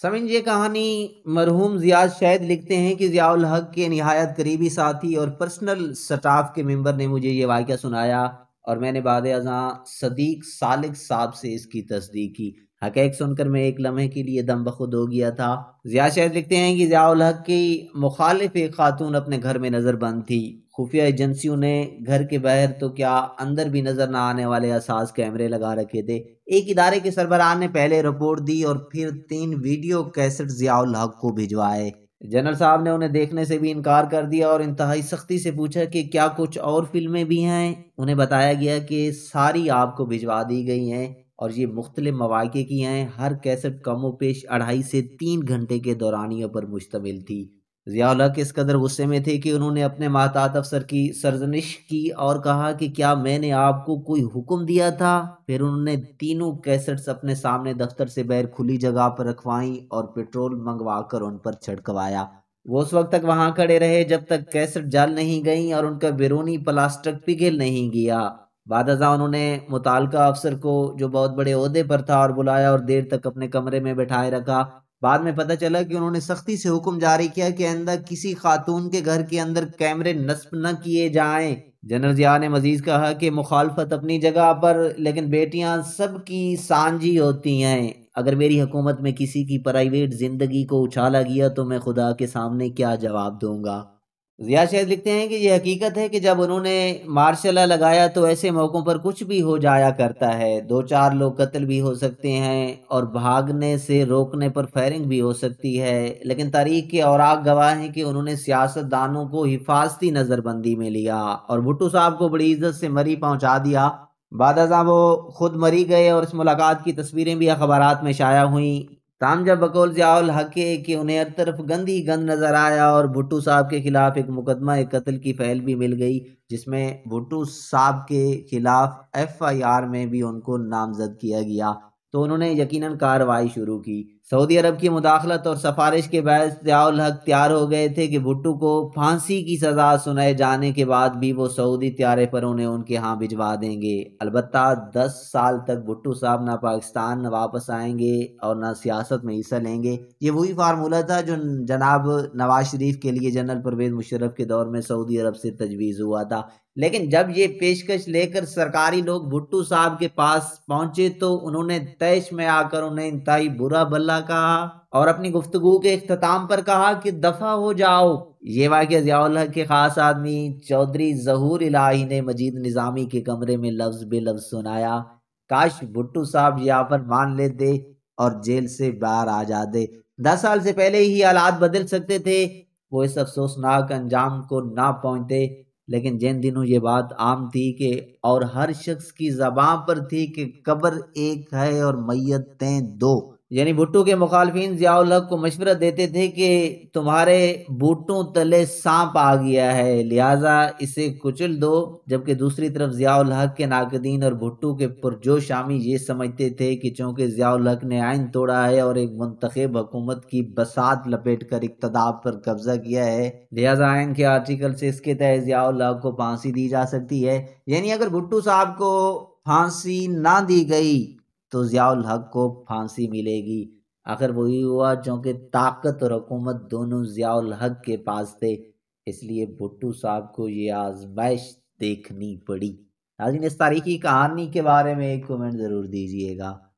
समझ ये कहानी मरहूम जियाद शायद लिखते हैं कि ज़ियाउल हक के नहायत करीबी साथी और पर्सनल स्टाफ के मेंबर ने मुझे ये वाक़ सुनाया और मैंने बाद अजा सदीक सालिक साहब से इसकी तस्दीक की हकैक सुनकर मैं एक लम्हे के लिए दम बखुद हो गया था जिया शायद लिखते हैं कि ज़ियाल हक की मुखालिफ एक खातून अपने घर में नज़रबंद थी खुफिया एजेंसियों ने घर के बाहर तो क्या अंदर भी नज़र न आने वाले असास कैमरे लगा रखे थे एक इदारे के सरबराह ने पहले रिपोर्ट दी और फिर तीन वीडियो कैसेट जियाउल हक को भिजवाए जनरल साहब ने उन्हें देखने से भी इनकार कर दिया और इंतहाई सख्ती से पूछा कि क्या कुछ और फिल्में भी हैं उन्हें बताया गया कि सारी आपको भिजवा दी गई हैं और ये मुख्तल मवाक़े की हैं हर कैसेट कम पेश अढ़ाई से तीन घंटे के दौरानियों पर मुश्तमिल थी ज़ियालक इस कदर गुस्से में थे कि उन्होंने अपने महतात अफसर की सरजनिश की और कहा कि क्या मैंने आपको कोई हुक्म दिया था फिर उन्होंने तीनों कैसेट्स अपने सामने दफ्तर से बैर खुली जगह पर रखवाई और पेट्रोल मंगवा कर उन पर छड़कवाया वो उस वक्त तक वहाँ खड़े रहे जब तक कैसेट जल नहीं गई और उनका बिरूनी प्लास्टिक पिघल नहीं गया बाद उन्होंने मुतल अफसर को जो बहुत बड़े अहदे पर था और बुलाया और देर तक अपने कमरे में बैठाए रखा बाद में पता चला कि उन्होंने सख्ती से हुक्म जारी किया कि अंदर किसी खातून के घर के अंदर कैमरे नस्ब न किए जाए जनरल जिया ने मजीद कहा कि मुखालफत अपनी जगह पर लेकिन बेटियां सबकी सांझी होती हैं अगर मेरी हुकूमत में किसी की प्राइवेट ज़िंदगी को उछाला गया तो मैं खुदा के सामने क्या जवाब दूंगा जिया शहद लिखते हैं कि यह हकीकत है कि जब उन्होंने मार्शला लगाया तो ऐसे मौक़ों पर कुछ भी हो जाया करता है दो चार लोग कत्ल भी हो सकते हैं और भागने से रोकने पर फायरिंग भी हो सकती है लेकिन तारीख के और आग गवाह हैं कि उन्होंने सियासतदानों को हिफाजती नज़रबंदी में लिया और भुट्टो साहब को बड़ी इज्जत से मरी पहुँचा दिया बाद वो खुद मरी गए और इस मुलाकात की तस्वीरें भी अखबार में शाया हुई तामजा बकौल ज़ियाल हक के कि उन्हें हर तरफ गंदी गंद नज़र आया और भुट्टू साहब के खिलाफ एक मुकदमा एक कत्ल की फैल भी मिल गई जिसमें भुट्टू साहब के खिलाफ एफआईआर में भी उनको नामजद किया गया तो उन्होंने यकीनन कार्रवाई शुरू की सऊदी अरब की मुदाखलत और सफ़ारिश के बाद त्याल हक तैयार हो गए थे कि भुट्टो को फांसी की सज़ा सुनाए जाने के बाद भी वो सऊदी त्यारे पर उन्हें उनके यहाँ भिजवा देंगे अलबत् दस साल तक भुट्टो साहब ना पाकिस्तान वापस आएंगे और ना सियासत में हिस्सा लेंगे ये वही फार्मूला था जो जनाब नवाज शरीफ के लिए जनरल परवेज मुशर्रफ के दौर में सऊदी अरब से तजवीज़ हुआ था लेकिन जब ये पेशकश लेकर सरकारी लोग भुट्टू साहब के पास पहुंचे तो उन्होंने तयश में आकर उन्हें इंतई बुरा बल्ला कहा और अपनी गुफ्तगु के अख्ताम पर कहा कि दफा हो जाओ ये वाक्य जियाउल के खास आदमी चौधरी जहूर इलाही ने मजीद निज़ामी के कमरे में लफ्ज बेलफ्ज सुनाया काश भुट्टू साहब ये आफर मान लेते और जेल से बाहर आ जाते दस साल से पहले ही हालात बदल सकते थे वो इस अफसोसनाक अंजाम को ना पहुंचते लेकिन जैन दिनों ये बात आम थी कि और हर शख्स की जबान पर थी कि कब्र एक है और मैतें दो यानी भुट्टो के मुखालफिन जियाउल को मशवरा देते थे कि तुम्हारे बूटों तले सांप आ गया है लिहाजा इसे कुचल दो जबकि दूसरी तरफ जियाउल के नाकदीन और भुट्टो के पुरजोश आमी ये समझते थे कि चूंकि जियाउल ने आइन तोड़ा है और एक मंतखब हुकूमत की बसात लपेट कर इकतदाब पर कब्जा किया है लिहाजा आइन के आर्टिकल से इसके तहत जियाउल को फांसी दी जा सकती है यानी अगर भुट्टो साहब को फांसी ना दी गई तो ज़ियाउल हक को फांसी मिलेगी आखिर वही हुआ चूँकि ताकत और हुकूमत दोनों ज़ियाउल हक के पास थे इसलिए भुट्टू साहब को ये आजमाइश देखनी पड़ी नाजिन इस तारीखी कहानी के बारे में एक कमेंट ज़रूर दीजिएगा